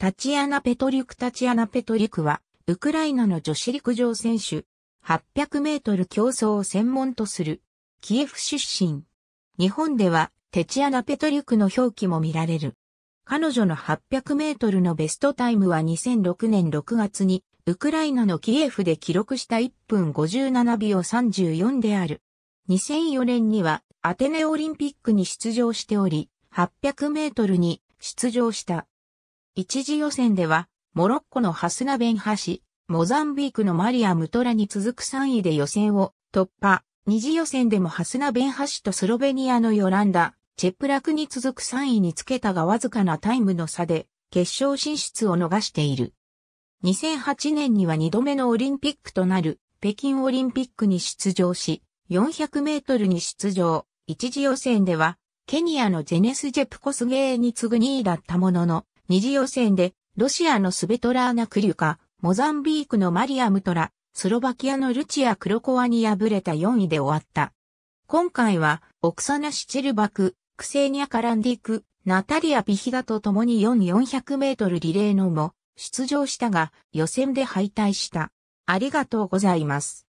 タチアナ・ペトリュクタチアナ・ペトリュクは、ウクライナの女子陸上選手、800メートル競争を専門とする、キエフ出身。日本では、テチアナ・ペトリュクの表記も見られる。彼女の800メートルのベストタイムは2006年6月に、ウクライナのキエフで記録した1分57秒34である。2004年には、アテネオリンピックに出場しており、800メートルに出場した。一次予選では、モロッコのハスナベンハシ、モザンビークのマリア・ムトラに続く3位で予選を突破。二次予選でもハスナベンハシとスロベニアのヨランダ、チェプラクに続く3位につけたがわずかなタイムの差で、決勝進出を逃している。2008年には2度目のオリンピックとなる北京オリンピックに出場し、400メートルに出場。一次予選では、ケニアのジェネス・ジェプコスゲーに次ぐ2位だったものの、二次予選で、ロシアのスベトラーナ・クリュカ、モザンビークのマリア・ムトラ、スロバキアのルチア・クロコワに敗れた4位で終わった。今回は、オクサナ・シチェルバク、クセニア・カランディク、ナタリア・ピヒダと共に4400メートルリレーのも出場したが、予選で敗退した。ありがとうございます。